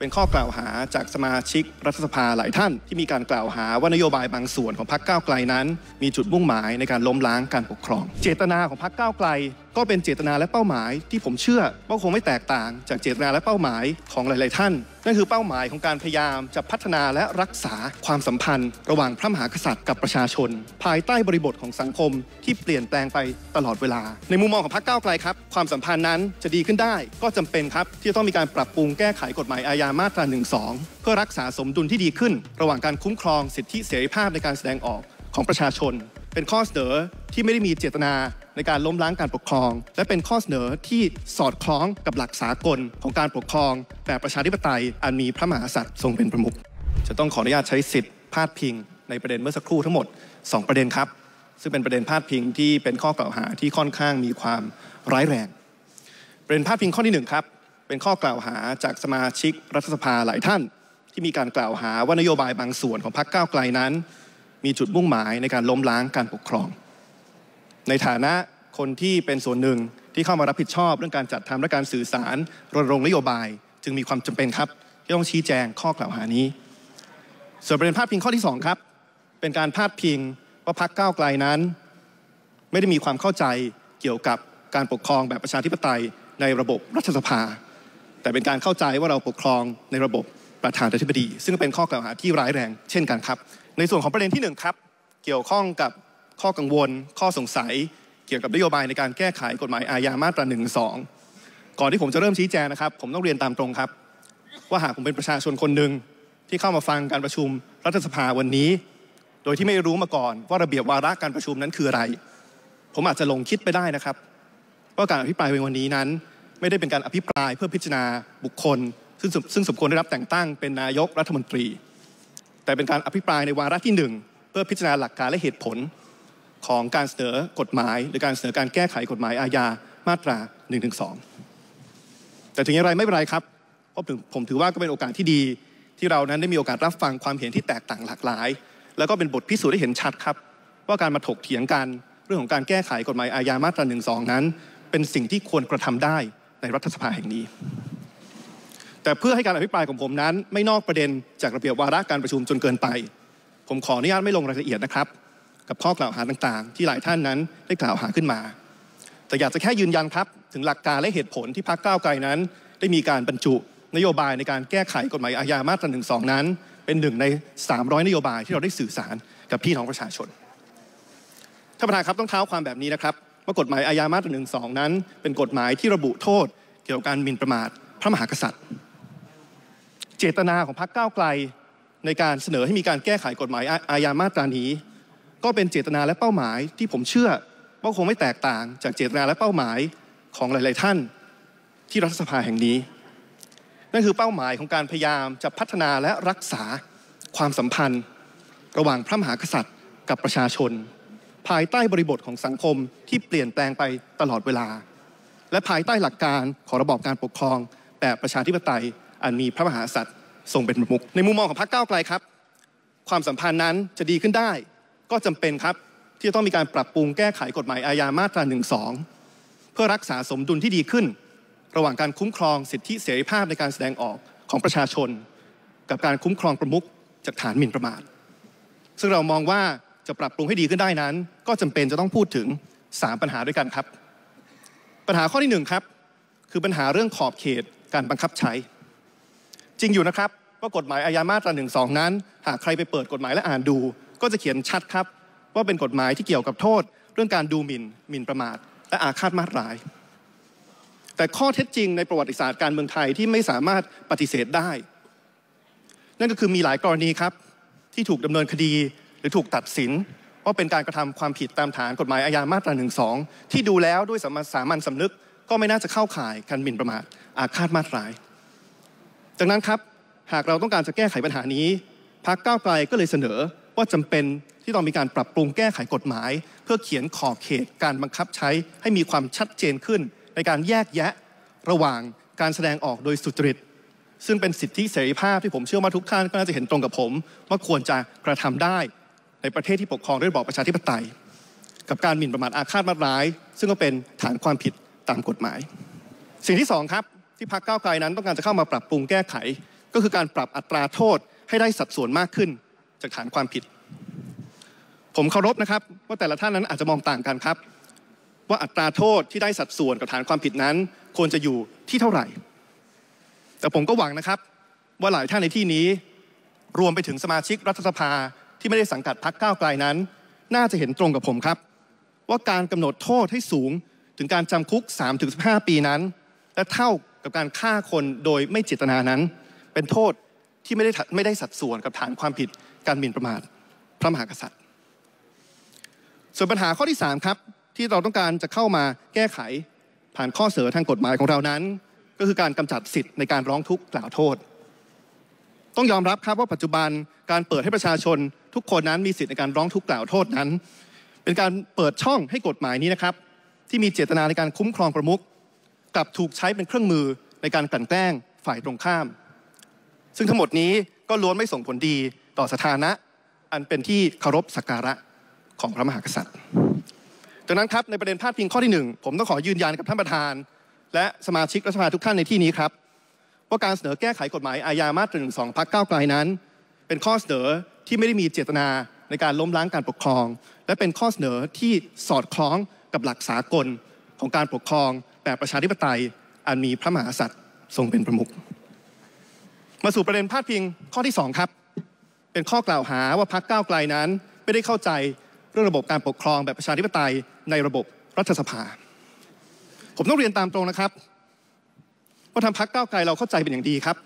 เป็นข้อกล่าวหาจากสมาชิกรัฐสภาหลายท่านที่มีการกล่าวหาว่านโยบายบางส่วนของพรรคก้าวไกลนั้นมีจุดมุ่งหมายในการล้มล้างการปกครอง เจตนาของพรรคก้าวไกลก็เป็นเจตนาและเป้าหมายที่ผมเชื่อว่าคงไม่แตกต่างจากเจตนาและเป้าหมายของหลาย ๆ ท่านนั่นคือเป้าหมายของการพยายาม จะพัฒนาและรักษาความสัมพันธ์ ระหว่างพระมหากษัตริย์กับประชาชน ภายใต้บริบทของสังคมที่เปลี่ยนแปลงไปตลอดเวลา ในมุมมองของพรรคก้าวไกลครับความสัมพันธ์นั้นจะดีขึ้นได้ก็จำเป็นครับ ที่จะต้องมีการปรับปรุงแก้ไขกฎหมายอาญามาตรา1-2เพื่อรักษาสมดุลที่ดีขึ้น ระหว่างการคุ้มครอง สิทธิเสรีภาพในการแสดงออกของประชาชน เป็นข้อเสนอที่ไม่ได้มีเจตนาในการล้มล้างการปกครองและเป็นข้อเสนอที่สอดคล้องกับหลักสากลของการปกครองแบบประชาธิปไตยอันมีพระมหากษัตริย์ทรงเป็นประมุข จะต้องขออนุญาตใช้สิทธิ์พาดพิงในประเด็นเมื่อสักครู่ทั้งหมด 2 ประเด็นครับ ซึ่งเป็นประเด็นพาดพิงที่เป็นข้อกล่าวหาที่ค่อนข้างมีความร้ายแรงประเด็นพาดพิงข้อที่1ครับเป็นข้อกล่าวหาจากสมาชิกรัฐสภาหลายท่าน ที่มีการกล่าวหาว่านโยบายบางส่วนของพรรคก้าวไกลนั้น มีจุดมุ่งหมาย ในการล้มล้างการปกครองในฐานะคนที่เป็นส่วนหนึ่งที่เข้ามารับผิดชอบเรื่องการจัดทำและการสื่อสารรณรงค์นโยบาย จึงมีความจำเป็นครับที่ต้องชี้แจงข้อกล่าวหานี้ ส่วนประเด็นพาดพิงข้อที่2ครับ เป็นการพาดพิงว่าพักก้าวไกลนั้น ไม่ได้มีความเข้าใจเกี่ยวกับการปกครองแบบประชาธิปไตยในระบบรัฐสภา แต่เป็นการเข้าใจว่าเราปกครองในระบบประธานาธิบดี ซึ่งเป็นข้อกล่าวหาที่ร้ายแรง เช่นกันครับ ในส่วนของประเด็นที่1ครับเกี่ยวข้องกับข้อกังวลข้อสงสัยเกี่ยวกับนโยบายในการแก้ไขกฎหมายอาญามาตรา1นึก่อนที่ผมจะเริ่มชี้แจงนะครับ ผมต้องเรียนตามตรงครับ ว่าหากผมเป็นประชาชนคนหนึ่งที่เข้ามาฟังการประชุมรัฐสภาวันนี้ โดยที่ไม่รู้มาก่อน ว่าระเบียบวาระการประชุมนั้นคืออะไร ผมอาจจะลงคิดไปได้นะครับว่าการอภิปรายในวันนี้นั้น ไม่ได้เป็นการอภิปรายเพื่อพิจารณาบุคคลซึ่งซึ่งสมควรได้รับแต่งตั้งเป็นนายกรัฐมนตรี แต่เป็นการอภิปรายในวาระที่1เพื่อพิจารณาหลักการและเหตุผลของการเสนอกฎหมายหรือการเสนอการแก้ไขกฎหมายอาญามาตรา1นึงสแต่ถึงอย่างไรไม่เป็นไรครับเพราะผมถือว่าก็เป็นโอกาสที่ดี ที่เรานั้นได้มีโอกาสรับฟังความเห็นที่แตกต่างหลากหลาย แล้วก็เป็นบทพิสูจน์ได้เห็นชัดครับ ว่าการมาถกเถียงกันเรื่องของการแก้ไขกฎหมายอาญามาตรา1นึนั้น เป็นสิ่งที่ควรกระทำได้ในรัฐสภาแห่งนี้ แต่เพื่อให้การอภิปรายของผมนั้น ไม่นอกประเด็นจากระเบียบวาระการประชุมจนเกินไป ผมขออนุญาตไม่ลงรายละเอียดนะครับกับข้อกล่าวหาต่างๆที่หลายท่านนั้นได้กล่าวหาขึ้นมา แต่อยากจะแค่ยืนยันครับ ถึงหลักการและเหตุผลที่พรรคก้าวไกลนั้น ได้มีการบรรจุนโยบายในการแก้ไขกฎหมายอาญามาตราหนึ่งสอง นั้น เป็นหนึ่งใน 300 นโยบายที่เราได้สื่อสารกับพี่น้องประชาชนท่านประธานครับต้องเท้าความแบบนี้นะครับว่ากฎหมายอาญามาตราหนึ่งสองนั้น เป็นกฎหมายที่ระบุโทษ เกี่ยวกับการหมิ่นประมาทพระมหากษัตริย์ เจตนาของพรรคก้าวไกลในการเสนอให้มีการแก้ไขกฎหมายอาญามาตรานี้ก็เป็นเจตนาและเป้าหมายที่ผมเชื่อว่าคงไม่แตกต่างจากเจตนาและเป้าหมายของหลาย ๆ ท่านที่รัฐสภาแห่งนี้ นั่นคือเป้าหมายของการพยายามจะพัฒนาและรักษา ความสัมพันธ์ ระหว่างพระมหากษัตริย์กับประชาชน ภายใต้บริบทของสังคมที่เปลี่ยนแปลงไปตลอดเวลา และภายใต้หลักการของระบอบการปกครองแบบประชาธิปไตยอันมีพระมหากษัตริย์ทรงเป็นประมุขในมุมมองของพรรคก้าวไกลครับ ความสัมพันธ์นั้นจะดีขึ้นได้ก็จำเป็นครับ ที่จะต้องมีการปรับปรุงแก้ไขกฎหมายอาญามาตรา1นึเพื่อรักษาสมดุลที่ดีขึ้นระหว่างการคุ้มครอง สิทธิเสรีภาพในการแสดงออกของประชาชน กับการคุ้มครองประมุขจากฐานหมิ่นประมาท ซึ่งเรามองว่าจะปรับปรุงให้ดีขึ้นได้นั้น ก็จำเป็นจะต้องพูดถึง 3 ปัญหาด้วยกันครับ ปัญหาข้อที่ 1 ครับคือปัญหาเรื่องขอบเขตการบังคับใช้ จริงอยู่นะครับ ว่ากฎหมายอาญามาตรา1นึนั้น หากใครไปเปิดกฎหมายและอ่านดูก็จะเขียนชัดครับว่าเป็นกฎหมายที่เกี่ยวกับโทษ เรื่องการดูหมิ่นหมิ่นประมาทและอาฆาตมาตร้าย แต่ข้อเท็จจริงในประวัติศาสตร์การเมืองไทยที่ไม่สามารถปฏิเสธได้ นั่นก็คือมีหลายกรณีครับที่ถูกดำเนินคดีหรือถูกตัดสินว่าเป็นการกระทำความผิดตามฐานกฎหมายอาญามาตราหนึ่งสองที่ดูแล้วด้วยสามัญสำนึกก็ไม่น่าจะเข้าข่ายการหมิ่นประมาท อาฆาตมาตร้าย ดังนั้นครับหากเราต้องการจะแก้ไขปัญหานี้พรรคก้าวไกลก็เลยเสนอว่าจำเป็นที่ต้องมีการปรับปรุงแก้ไขกฎหมาย เพื่อเขียนขอบเขตการบังคับใช้ ให้มีความชัดเจนขึ้น ในการแยกแยะระหว่างการแสดงออกโดยสุจริตซึ่งเป็นสิทธิเสรีภาพที่ผมเชื่อว่าทุกท่านก็น่าจะเห็นตรงกับผมว่าควรจะกระทำได้ในประเทศที่ปกครองด้วยระบอบประชาธิปไตย กับการหมิ่นประมาทอาฆาตมาร้าย ซึ่งก็เป็นฐานความผิดตามกฎหมาย สิ่งที่2ครับที่พรรคก้าวไกลนั้นต้องการจะเข้ามาปรับปรุงแก้ไข ก็คือการปรับอัตราโทษให้ได้สัดส่วนมากขึ้นจากฐานความผิด ผมเคารพนะครับ ว่าแต่ละท่านนั้นอาจจะมองต่างกันครับ ว่าอัตราโทษที่ได้สัดส่วนกับฐานความผิดนั้น ควรจะอยู่ที่เท่าไหร่ แต่ผมก็หวังนะครับ ว่าหลายท่านในที่นี้รวมไปถึงสมาชิกรัฐสภาที่ไม่ได้สังกัดพรรคก้าวไกลนั้นน่าจะเห็นตรงกับผมครับ ว่าการกำหนดโทษให้สูงถึงการจำคุก3-15ปีนั้นและเท่ากับการฆ่าคนโดยไม่เจตนานั้น เป็นโทษที่ไม่ได้ไม่ได้สัดส่วนกับฐานความผิดการหมิ่นประมาทพระมหากษัตริย์ ส่วนปัญหาข้อที่3ครับที่เราต้องการจะเข้ามาแก้ไขผ่านข้อเสนอทางกฎหมายของเรานั้น ก็คือการกำจัดสิทธิ์ในการร้องทุกข์กล่าวโทษ ต้องยอมรับครับว่าปัจจุบันการเปิดให้ประชาชนทุกคนนั้นมีสิทธิ์ในการร้องทุกข์กล่าวโทษนั้น เป็นการเปิดช่องให้กฎหมายนี้นะครับ ที่มีเจตนาในการคุ้มครองประมุขกลับถูกใช้เป็นเครื่องมือในการกลั่นแกล้งฝ่ายตรงข้าม ซึ่งทั้งหมดนี้ก็ล้วนไม่ส่งผลดีต่อสถานะอันเป็นที่เคารพสักการะของพระมหากษัตริย์ ดังนั้นครับ ในประเด็นพาดพิงข้อที่ 1 ผมต้องขอยืนยันกับท่านประธาน และสมาชิกรัฐสภาทุกท่านในที่นี้ครับ ว่าการเสนอแก้ไขกฎหมายอาญามาตราหนึ่งสองพักเก้าไกลนั้น เป็นข้อเสนอที่ไม่ได้มีเจตนาในการล้มล้างการปกครอง และเป็นข้อเสนอที่สอดคล้องกับหลักสากลของการปกครองแบบประชาธิปไตยอันมีพระมหากษัตริย์ทรงเป็นประมุขมาสู่ประเด็นพาดพิงข้อที่ 2 ครับเป็นข้อกล่าวหาว่าพรรคก้าวไกลนั้นไม่ได้เข้าใจเรื่องระบบการปกครองแบบประชาธิปไตยในระบบรัฐสภาผมต้องเรียนตามตรงนะครับว่าทางพรรคก้าวไกลเราเข้าใจเป็นอย่างดีครับ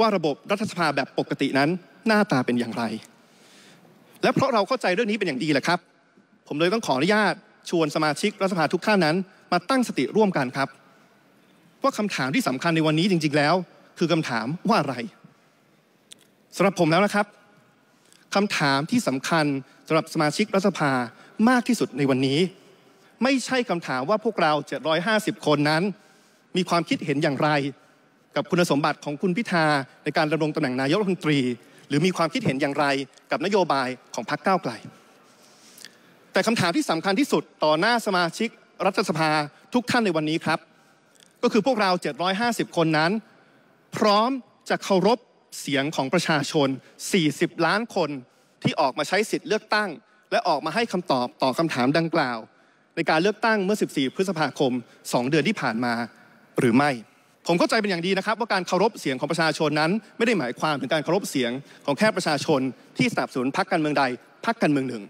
ว่าระบบรัฐสภาแบบปกตินั้นหน้าตาเป็นอย่างไร และเพราะเราเข้าใจเรื่องนี้เป็นอย่างดีแหละครับ ผมเลยต้องขออนุญาตชวนสมาชิกรัฐสภาทุกท่านนั้นมาตั้งสติร่วมกันครับว่าคำถามที่สำคัญในวันนี้จริง ๆแล้ว คือคำถามว่าอะไรสำหรับผมแล้วนะครับคำถามที่สำคัญสำหรับสมาชิกรัฐสภามากที่สุดในวันนี้ ไม่ใช่คำถามว่าพวกเรา750คนนั้น มีความคิดเห็นอย่างไร กับคุณสมบัติของคุณพิธาในการดำรงตำแหน่งนายกรัฐมนตรี หรือมีความคิดเห็นอย่างไรกับนโยบายของพรรคก้าวไกลแต่คำถามที่สำคัญที่สุดต่อหน้าสมาชิกรัฐสภาทุกท่านในวันนี้ครับ ก็คือพวกเรา750คนนั้น พร้อมจะเคารพเสียงของประชาชน 40 ล้านคน ที่ออกมาใช้สิทธิ์เลือกตั้ง และออกมาให้คำตอบต่อคำถามดังกล่าวในการเลือกตั้งเมื่อ 14 พฤษภาคม 2 เดือนที่ผ่านมา หรือไม่ผมเข้าใจเป็นอย่างดีนะครับว่าการเคารพเสียงของประชาชนนั้นไม่ได้หมายความถึงการเคารพเสียงของแค่ประชาชนที่สนับสนุนพรรคการเมืองใดพรรคการเมืองหนึ่ง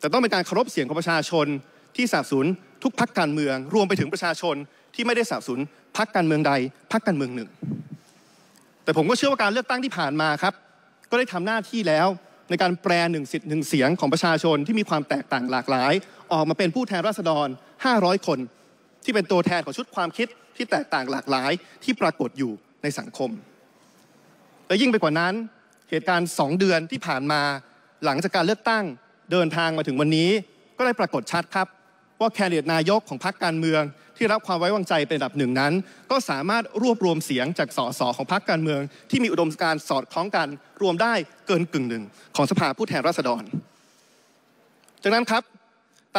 แต่ต้องเป็นการเคารพเสียงของประชาชนที่สนับสนุนทุกพรรคการเมือง รวมไปถึงประชาชนที่ไม่ได้สนับสนุนพรรคการเมืองใดพรรคการเมืองหนึ่งแต่ผมก็เชื่อว่าการเลือกตั้งที่ผ่านมาครับ ก็ได้ทำหน้าที่แล้วในการแปลหนึ่งสิทธิ์หนึ่งเสียงของประชาชนที่มีความแตกต่างหลากหลาย ออกมาเป็นผู้แทนราษฎร 500 คน ที่เป็นตัวแทนของชุดความคิดที่แตกต่างหลากหลายที่ปรากฏอยู่ในสังคมและยิ่งไปกว่านั้นเหตุการณ์ 2 เดือนที่ผ่านมา หลังจากการเลือกตั้งเดินทางมาถึงวันนี้ก็ได้ปรากฏชัดครับ ว่าแคนดิเดตนายกของพรรคการเมืองที่รับความไว้วางใจเป็นอันดับหนึ่งนั้น ก็สามารถรวบรวมเสียงจากสสของพรรคการเมืองที่มีอุดมการสอดคล้องกัน รวมได้เกินกึ่งหนึ่งของสภาผู้แทนราษฎรจากนั้นครับ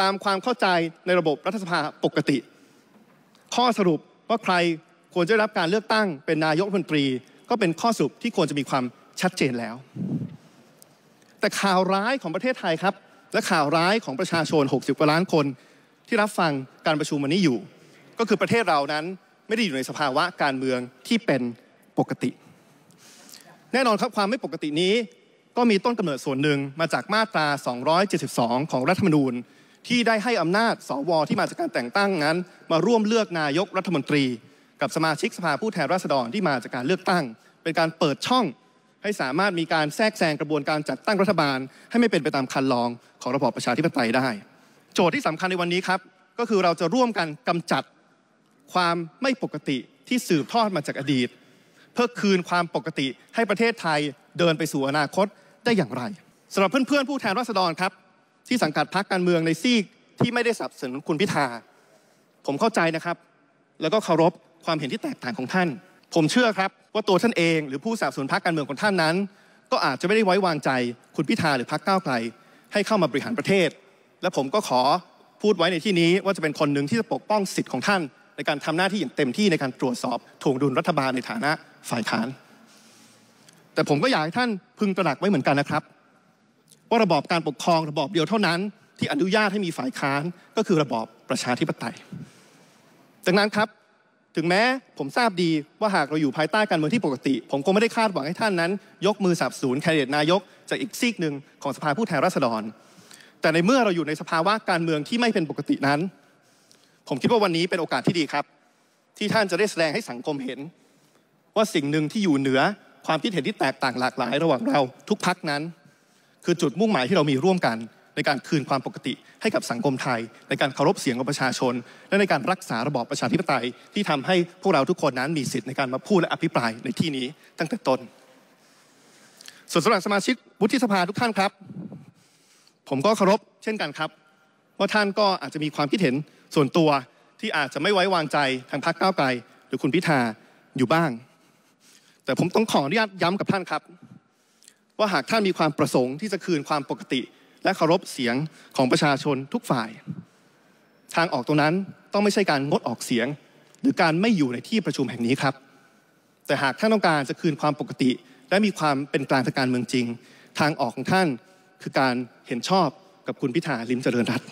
ตามความเข้าใจในระบบรัฐสภาปกติ ข้อสรุปว่าใครควรจะรับการเลือกตั้งเป็นนายกรัฐมนตรีก็เป็นข้อสรุปที่ควรจะมีความชัดเจนแล้ว แต่ข่าวร้ายของประเทศไทยครับ และข่าวร้ายของประชาชน60กว่าล้านคน ที่รับฟังการประชุมวันนี้อยู่ก็คือประเทศเรานั้นไม่ได้อยู่ในสภาวะการเมืองที่เป็นปกติ แน่นอนครับ ความไม่ปกตินี้ก็มีต้นกำเนิดส่วนหนึ่งมาจากมาตรา 272 ของรัฐธรรมนูญที่ได้ให้อำนาจสวที่มาจากการแต่งตั้งนั้น มาร่วมเลือกนายกรัฐมนตรี กับสมาชิกสภาผู้แทนราษฎรที่มาจากการเลือกตั้ง เป็นการเปิดช่องให้สามารถมีการแทรกแซงกระบวนการจัดตั้งรัฐบาล ให้ไม่เป็นไปตามคันลองของระบอบประชาธิปไตยได้ โจทย์ที่สำคัญในวันนี้ครับก็คือเราจะร่วมกันกำจัดความไม่ปกติที่สืบทอดมาจากอดีตเพื่อคืนความปกติให้ประเทศไทยเดินไปสู่อนาคตได้อย่างไรสำหรับเพื่อนๆ ผู้แทนราษฎรครับที่สังกัดพรรคการเมืองในซีก ที่ไม่ได้สนับสนุนคุณพิธาผมเข้าใจนะครับ แล้วก็เคารพความเห็นที่แตกต่างของท่าน ผมเชื่อครับว่าตัวท่านเองหรือผู้สนับสนุนพรรคการเมืองของท่านนั้น ก็อาจจะไม่ได้ไว้วางใจคุณพิธาหรือพรรคก้าวไกลให้เข้ามาบริหารประเทศ และผมก็ขอพูดไว้ในที่นี้ว่าจะเป็นคนหนึ่งที่จะปกป้องสิทธิ์ของท่านในการทำหน้าที่อย่างเต็มที่ในการตรวจสอบทวงดุลรัฐบาลในฐานะฝ่ายค้าน แต่ผมก็อยากให้ท่านพึงตระหนักไว้เหมือนกันนะครับ ว่าระบอบการปกครองระบอบเดียวเท่านั้นที่อนุญาตให้มีฝ่ายค้านก็คือระบอบประชาธิปไตยดังนั้นครับถึงแม้ผมทราบดีว่าหากเราอยู่ภายใต้การเมืองที่ปกติ ผมคงไม่ได้คาดหวังให้ท่านนั้น ยกมือสับสูนแคนดิเดตนายก จากอีกซีกหนึ่งของสภาผู้แทนราษฎร แต่ในเมื่อเราอยู่ในสภาวะการเมืองที่ไม่เป็นปกตินั้นผมคิดว่าวันนี้เป็นโอกาสที่ดีครับ ที่ท่านจะได้แสดงให้สังคมเห็น ว่าสิ่งหนึ่งที่อยู่เหนือความคิดเห็นที่แตกต่างหลากหลายระหว่างเราทุกพักนั้น คือจุดมุ่งหมายที่เรามีร่วมกัน ในการคืนความปกติให้กับสังคมไทย ในการเคารพเสียงของประชาชน และในการรักษาระบอบประชาธิปไตย ที่ทำให้พวกเราทุกคนนั้นมีสิทธิ์ในการมาพูดและอภิปรายในที่นี้ตั้งแต่ต้น ส่วนสำหรับสมาชิกวุฒิสภาทุกท่านครับ ผมก็เคารพเช่นกันครับว่าท่านก็อาจจะมีความคิดเห็นส่วนตัวที่อาจจะไม่ไว้วางใจทางพรรคก้าวไกลหรือคุณพิธาอยู่บ้าง แต่ผมต้องขออนุญาตย้ำกับท่านครับ ว่าหากท่านมีความประสงค์ที่จะคืนความปกติ และเคารพเสียงของประชาชนทุกฝ่าย ทางออกตรงนั้นต้องไม่ใช่การงดออกเสียงหรือการไม่อยู่ในที่ประชุมแห่งนี้ครับ แต่หากท่านต้องการจะคืนความปกติ และมีความเป็นกลางทางการเมืองจริง ทางออกของท่านคือการเห็นชอบกับคุณพิธาลิมเจริญรัตน์